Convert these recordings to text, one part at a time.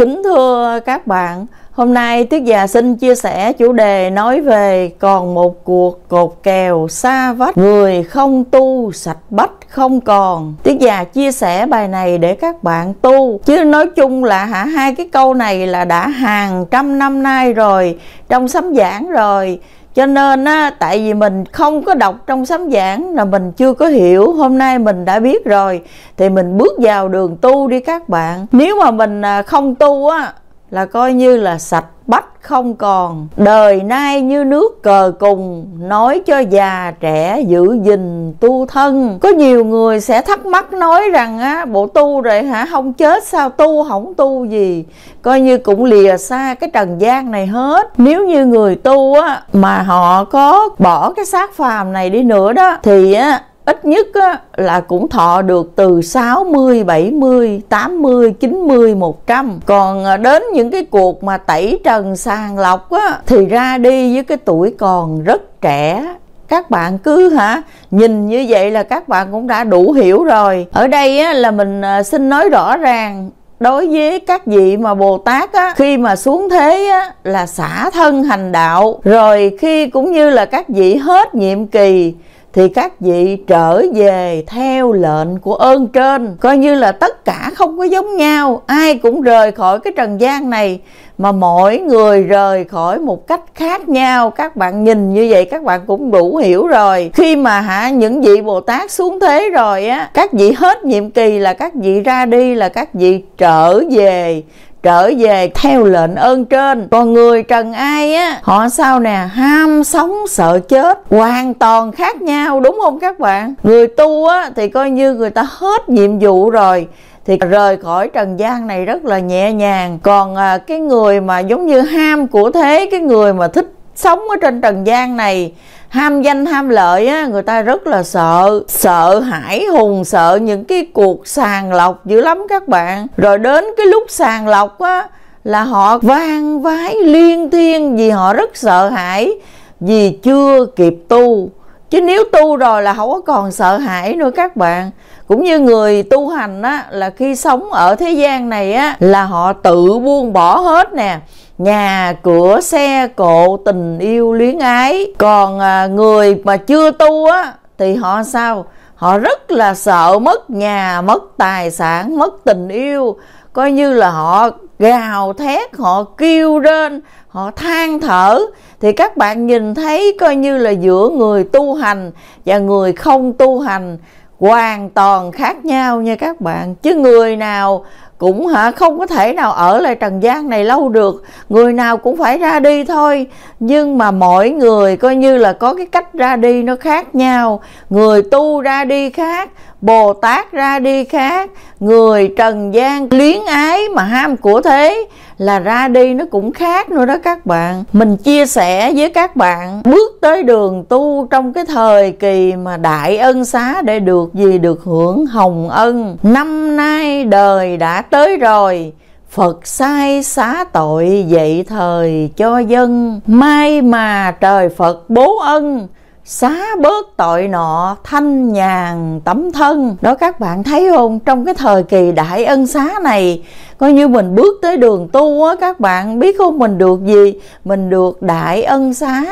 Kính thưa các bạn, hôm nay Tuyết Già xin chia sẻ chủ đề nói về còn một cuộc cột kèo xa vách Người không tu sạch bách không còn Tuyết Già chia sẻ bài này để các bạn tu Chứ nói chung là hả hai cái câu này là đã hàng trăm năm nay rồi Trong sấm giảng rồi cho nên á, tại vì mình không có đọc trong sấm giảng là mình chưa có hiểu hôm nay mình đã biết rồi thì mình bước vào đường tu đi các bạn nếu mà mình à, không tu á là coi như là sạch bách không còn đời nay như nước cờ cùng nói cho già trẻ giữ gìn tu thân có nhiều người sẽ thắc mắc nói rằng á bộ tu rồi hả không chết sao tu không tu gì coi như cũng lìa xa cái trần gian này hết nếu như người tu á mà họ có bỏ cái xác phàm này đi nữa đó thì á ít nhất là cũng thọ được từ 60, 70, 80, 90, 100. Còn à, đến những cái cuộc mà tẩy trần sàng lọc á, thì ra đi với cái tuổi còn rất trẻ các bạn cứ hả nhìn như vậy là các bạn cũng đã đủ hiểu rồi ở đây á, là mình à, xin nói rõ ràng đối với các vị mà bồ tát á khi mà xuống thế á là xả thân hành đạo rồi khi cũng như là các vị hết nhiệm kỳ thì các vị trở về theo lệnh của ơn trên coi như là tất cả không có giống nhau ai cũng rời khỏi cái trần gian này mà mỗi người rời khỏi một cách khác nhau các bạn nhìn như vậy các bạn cũng đủ hiểu rồi khi mà hả những vị bồ tát xuống thế rồi á các vị hết nhiệm kỳ là các vị ra đi là các vị trở về trở về theo lệnh ơn trên còn người trần ai á họ sao nè ham sống sợ chết hoàn toàn khác nhau đúng không các bạn người tu á thì coi như người ta hết nhiệm vụ rồi thì rời khỏi trần gian này rất là nhẹ nhàng còn à, cái người mà giống như ham của thế cái người mà thích sống ở trên trần gian này ham danh ham lợi á, người ta rất là sợ sợ hãi hùng sợ những cái cuộc sàng lọc dữ lắm các bạn rồi đến cái lúc sàng lọc á là họ vang vái liên thiên vì họ rất sợ hãi vì chưa kịp tu chứ nếu tu rồi là không có còn sợ hãi nữa các bạn cũng như người tu hành á là khi sống ở thế gian này á là họ tự buông bỏ hết nè nhà cửa xe cộ tình yêu luyến ái còn à, người mà chưa tu á thì họ sao họ rất là sợ mất nhà mất tài sản mất tình yêu coi như là họ gào thét họ kêu lên họ than thở thì các bạn nhìn thấy coi như là giữa người tu hành và người không tu hành hoàn toàn khác nhau nha các bạn chứ người nào cũng hả không có thể nào ở lại trần gian này lâu được người nào cũng phải ra đi thôi nhưng mà mỗi người coi như là có cái cách ra đi nó khác nhau người tu ra đi khác Bồ Tát ra đi khác Người trần gian luyến ái mà ham của thế Là ra đi nó cũng khác nữa đó các bạn Mình chia sẻ với các bạn Bước tới đường tu trong cái thời kỳ mà đại ân xá Để được gì được hưởng hồng ân Năm nay đời đã tới rồi Phật sai xá tội dậy thời cho dân May mà trời Phật bố ân xá bớt tội nọ thanh nhàn tấm thân đó các bạn thấy không trong cái thời kỳ đại ân xá này coi như mình bước tới đường tu á các bạn biết không mình được gì mình được đại ân xá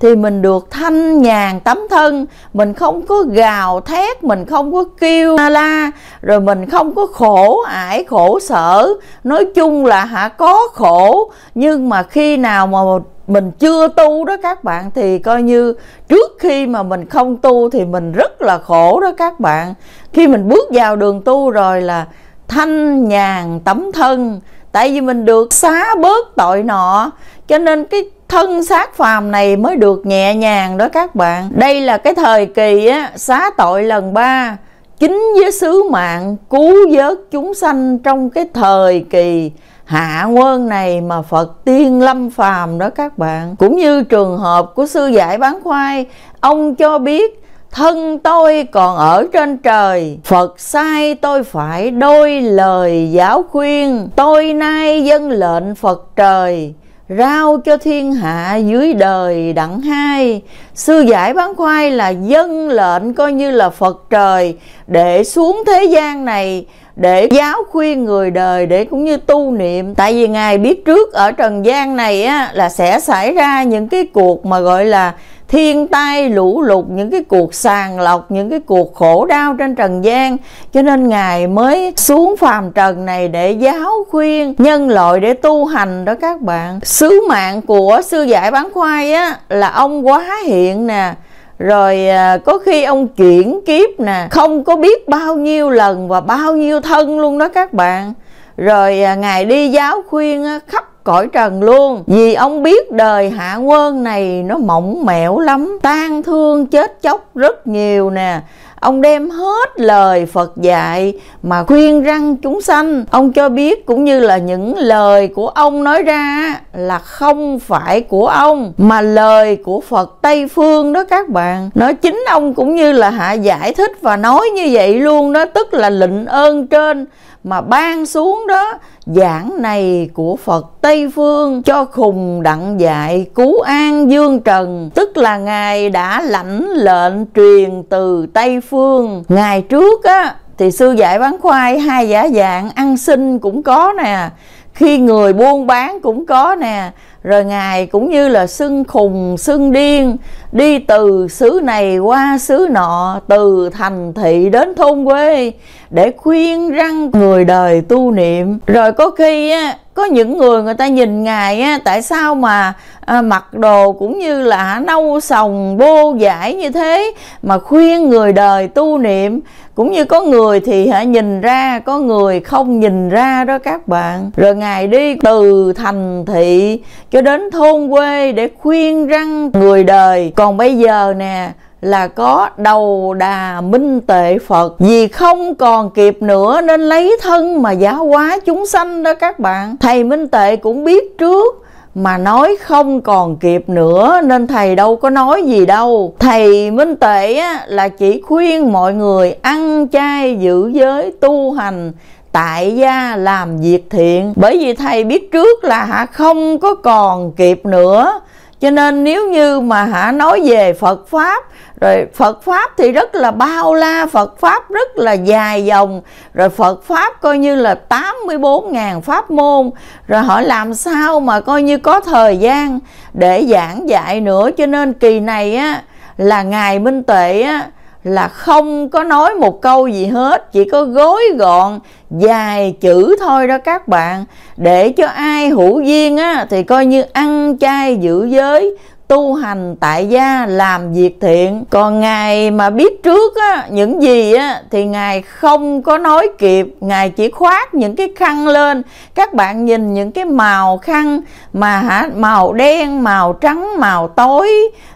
thì mình được thanh nhàn tấm thân mình không có gào thét mình không có kêu la, rồi mình không có khổ ải khổ sở nói chung là hả có khổ nhưng mà khi nào mà mình chưa tu đó các bạn thì coi như trước khi mà mình không tu thì mình rất là khổ đó các bạn khi mình bước vào đường tu rồi là thanh nhàn tấm thân tại vì mình được xá bớt tội nọ cho nên cái thân xác phàm này mới được nhẹ nhàng đó các bạn đây là cái thời kỳ á, xá tội lần ba chính với sứ mạng cứu vớt chúng sanh trong cái thời kỳ hạ quân này mà Phật tiên lâm phàm đó các bạn cũng như trường hợp của sư giải bán khoai ông cho biết thân tôi còn ở trên trời Phật sai tôi phải đôi lời giáo khuyên tôi nay dân lệnh Phật trời rao cho thiên hạ dưới đời đặng hai sư giải bán khoai là dân lệnh coi như là phật trời để xuống thế gian này để giáo khuyên người đời để cũng như tu niệm tại vì ngài biết trước ở trần gian này á là sẽ xảy ra những cái cuộc mà gọi là thiên tai lũ lụt những cái cuộc sàng lọc những cái cuộc khổ đau trên trần gian cho nên ngài mới xuống phàm trần này để giáo khuyên nhân loại để tu hành đó các bạn sứ mạng của sư giải bán khoai á là ông quá hiện nè rồi à, có khi ông chuyển kiếp nè không có biết bao nhiêu lần và bao nhiêu thân luôn đó các bạn rồi à, ngài đi giáo khuyên khắp cõi trần luôn vì ông biết đời hạ quân này nó mỏng mẻo lắm tan thương chết chóc rất nhiều nè ông đem hết lời Phật dạy mà khuyên răng chúng sanh ông cho biết cũng như là những lời của ông nói ra là không phải của ông mà lời của Phật Tây Phương đó các bạn nó chính ông cũng như là hạ giải thích và nói như vậy luôn đó tức là lịnh ơn trên mà ban xuống đó giảng này của Phật Tây Phương cho khùng đặng dạy cứu an dương trần tức là ngài đã lãnh lệnh truyền từ Tây Phương ngày trước á thì sư dạy bán khoai hai giả dạng ăn xin cũng có nè khi người buôn bán cũng có nè rồi ngài cũng như là xưng khùng xưng điên đi từ xứ này qua xứ nọ từ thành thị đến thôn quê để khuyên răng người đời tu niệm rồi có khi á có những người người ta nhìn ngài á, tại sao mà à, mặc đồ cũng như là nâu sòng bô giải như thế mà khuyên người đời tu niệm cũng như có người thì hả nhìn ra có người không nhìn ra đó các bạn rồi ngài đi từ thành thị cho đến thôn quê để khuyên răng người đời còn bây giờ nè là có đầu đà minh tệ Phật Vì không còn kịp nữa nên lấy thân mà giả hóa chúng sanh đó các bạn Thầy minh tệ cũng biết trước mà nói không còn kịp nữa nên thầy đâu có nói gì đâu thầy minh tệ là chỉ khuyên mọi người ăn chay giữ giới tu hành tại gia làm việc thiện bởi vì thầy biết trước là hả không có còn kịp nữa cho nên nếu như mà hả nói về phật pháp rồi Phật pháp thì rất là bao la Phật pháp rất là dài dòng rồi Phật pháp coi như là 84.000 pháp môn rồi họ làm sao mà coi như có thời gian để giảng dạy nữa cho nên kỳ này á là ngài Minh Tệ á là không có nói một câu gì hết chỉ có gối gọn dài chữ thôi đó các bạn để cho ai hữu duyên á thì coi như ăn chay giữ giới tu hành tại gia làm việc thiện còn ngài mà biết trước á, những gì á, thì ngài không có nói kịp ngài chỉ khoác những cái khăn lên các bạn nhìn những cái màu khăn mà hả màu đen màu trắng màu tối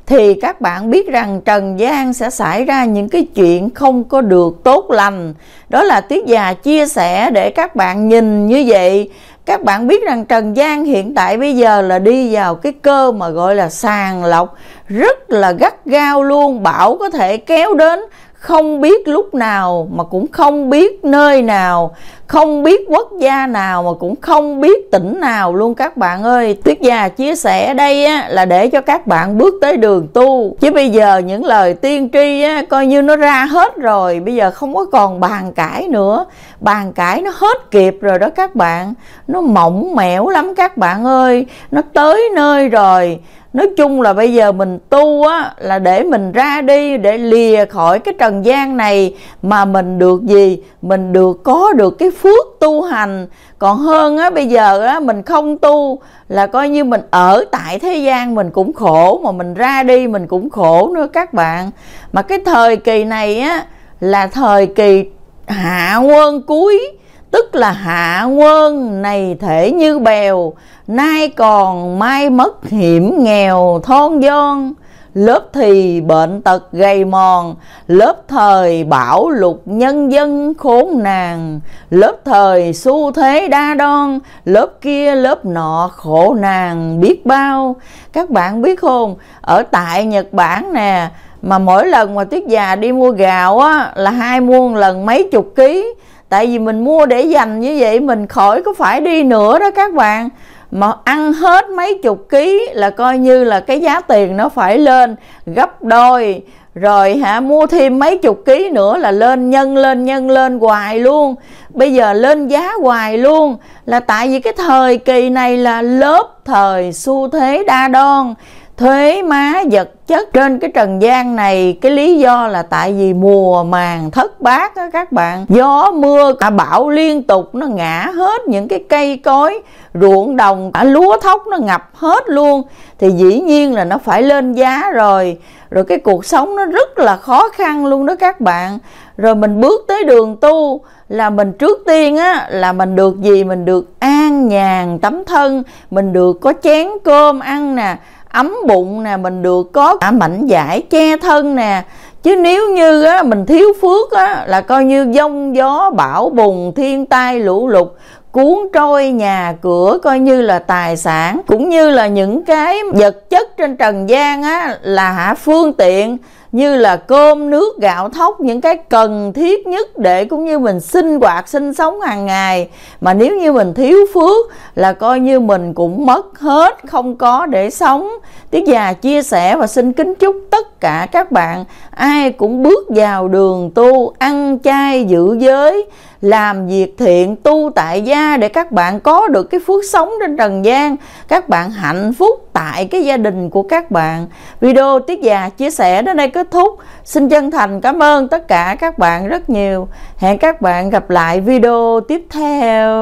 thì các bạn biết rằng trần gian sẽ xảy ra những cái chuyện không có được tốt lành đó là tiết già chia sẻ để các bạn nhìn như vậy các bạn biết rằng Trần Giang hiện tại bây giờ là đi vào cái cơ mà gọi là sàng lọc rất là gắt gao luôn bảo có thể kéo đến không biết lúc nào mà cũng không biết nơi nào không biết quốc gia nào mà cũng không biết tỉnh nào luôn các bạn ơi tuyết già chia sẻ đây á, là để cho các bạn bước tới đường tu chứ bây giờ những lời tiên tri á, coi như nó ra hết rồi bây giờ không có còn bàn cãi nữa bàn cãi nó hết kịp rồi đó các bạn nó mỏng mẻo lắm các bạn ơi nó tới nơi rồi nói chung là bây giờ mình tu á là để mình ra đi để lìa khỏi cái trần gian này mà mình được gì mình được có được cái phước tu hành còn hơn á bây giờ á mình không tu là coi như mình ở tại thế gian mình cũng khổ mà mình ra đi mình cũng khổ nữa các bạn mà cái thời kỳ này á là thời kỳ hạ quân cuối tức là hạ quân này thể như bèo nay còn mai mất hiểm nghèo thon giòn lớp thì bệnh tật gầy mòn lớp thời bảo lục nhân dân khốn nàng lớp thời xu thế đa đoan lớp kia lớp nọ khổ nàng biết bao các bạn biết không ở tại nhật bản nè mà mỗi lần mà tuyết già đi mua gạo á là hai muôn lần mấy chục ký tại vì mình mua để dành như vậy mình khỏi có phải đi nữa đó các bạn mà ăn hết mấy chục ký là coi như là cái giá tiền nó phải lên gấp đôi rồi hả mua thêm mấy chục ký nữa là lên nhân lên nhân lên hoài luôn bây giờ lên giá hoài luôn là tại vì cái thời kỳ này là lớp thời xu thế đa đoan thuế má vật chất trên cái trần gian này cái lý do là tại vì mùa màng thất bát á các bạn gió mưa cả bão liên tục nó ngã hết những cái cây cối ruộng đồng cả lúa thóc nó ngập hết luôn thì dĩ nhiên là nó phải lên giá rồi rồi cái cuộc sống nó rất là khó khăn luôn đó các bạn rồi mình bước tới đường tu là mình trước tiên á là mình được gì mình được an nhàn tấm thân mình được có chén cơm ăn nè ấm bụng nè mình được có mảnh giải che thân nè chứ nếu như á, mình thiếu phước á, là coi như giông gió bão bùng thiên tai lũ lụt cuốn trôi nhà cửa coi như là tài sản cũng như là những cái vật chất trên trần gian á, là hạ phương tiện như là cơm nước gạo thóc những cái cần thiết nhất để cũng như mình sinh hoạt sinh sống hàng ngày mà nếu như mình thiếu phước là coi như mình cũng mất hết không có để sống tiết già chia sẻ và xin kính chúc tất cả các bạn ai cũng bước vào đường tu ăn chay giữ giới làm việc thiện tu tại gia để các bạn có được cái phước sống trên trần gian các bạn hạnh phúc tại cái gia đình của các bạn video tiết già chia sẻ đến đây kết thúc xin chân thành cảm ơn tất cả các bạn rất nhiều hẹn các bạn gặp lại video tiếp theo